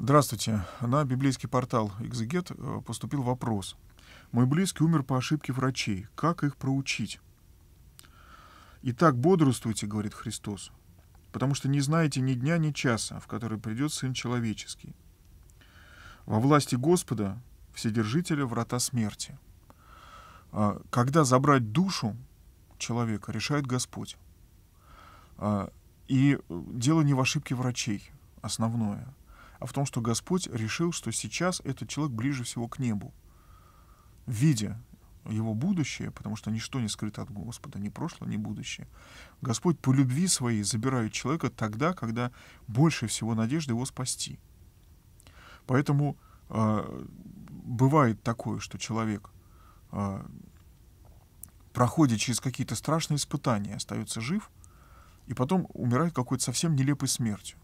Здравствуйте. На библейский портал e «Экзегет» поступил вопрос. Мой близкий умер по ошибке врачей. Как их проучить? «Итак, бодрствуйте», — говорит Христос, «потому что не знаете ни дня, ни часа, в который придет Сын Человеческий. Во власти Господа, Вседержителя, врата смерти. А когда забрать душу человека, решает Господь. А, и э, дело не в ошибке врачей, основное — а в том, что Господь решил, что сейчас этот человек ближе всего к небу, видя его будущее, потому что ничто не скрыто от Господа, ни прошлое, ни будущее. Господь по любви своей забирает человека тогда, когда больше всего надежды его спасти. Поэтому э, бывает такое, что человек э, проходит через какие-то страшные испытания, остается жив, и потом умирает какой-то совсем нелепой смертью.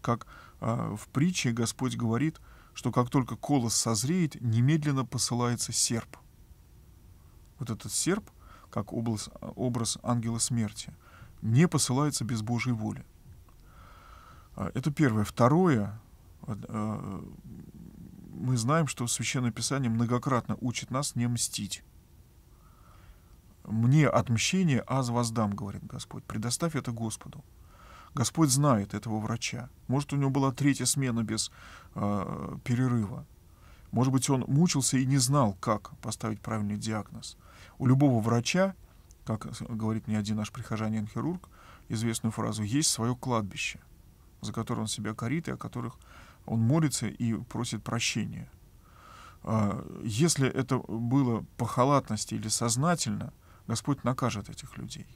Как а в притче Господь говорит, что как только колос созреет, немедленно посылается серп. Вот этот серп, как образ, образ ангела смерти, не посылается без Божьей воли. А, это первое. Второе, а, мы знаем, что Священное Писание многократно учит нас не мстить. «Мне отмщение, аз воздам», — говорит Господь. «Предоставь это Господу». Господь знает этого врача. Может, у него была третья смена без э, перерыва. Может быть, он мучился и не знал, как поставить правильный диагноз. У любого врача, как говорит мне один наш прихожанин-хирург, известную фразу «есть свое кладбище», за которое он себя корит и о которых он молится и просит прощения. А, если это было по халатности или сознательно, Господь накажет этих людей.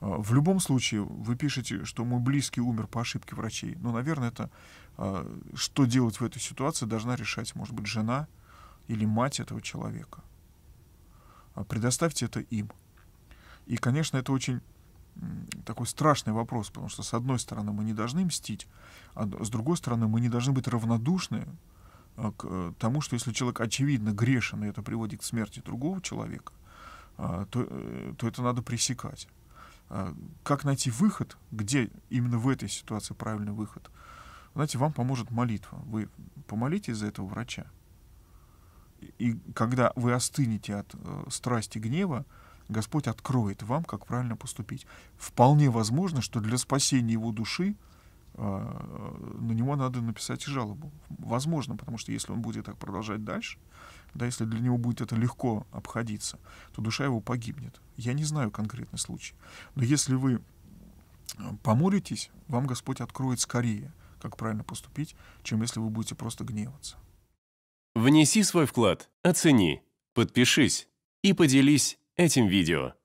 А, в любом случае, вы пишете, что мой близкий умер по ошибке врачей. Но, ну, наверное, это а, что делать в этой ситуации должна решать, может быть, жена или мать этого человека. А, предоставьте это им. И, конечно, это очень такой страшный вопрос, потому что, с одной стороны, мы не должны мстить, а с другой стороны, мы не должны быть равнодушны к э, тому, что если человек очевидно грешен, и это приводит к смерти другого человека, то, э, то это надо пресекать. Э, как найти выход, где именно в этой ситуации правильный выход? Знаете, вам поможет молитва. Вы помолитесь за этого врача. И, когда вы остынете от э, страсти гнева, Господь откроет вам, как правильно поступить. Вполне возможно, что для спасения его души – Э, на него надо написать жалобу. Возможно, потому что если он будет так продолжать дальше, да, если для него будет это легко обходиться, то душа его погибнет. Я не знаю конкретный случай. Но если вы э, помолитесь, вам Господь откроет скорее, как правильно поступить, чем если вы будете просто гневаться. Внеси свой вклад, оцени, подпишись и поделись этим видео.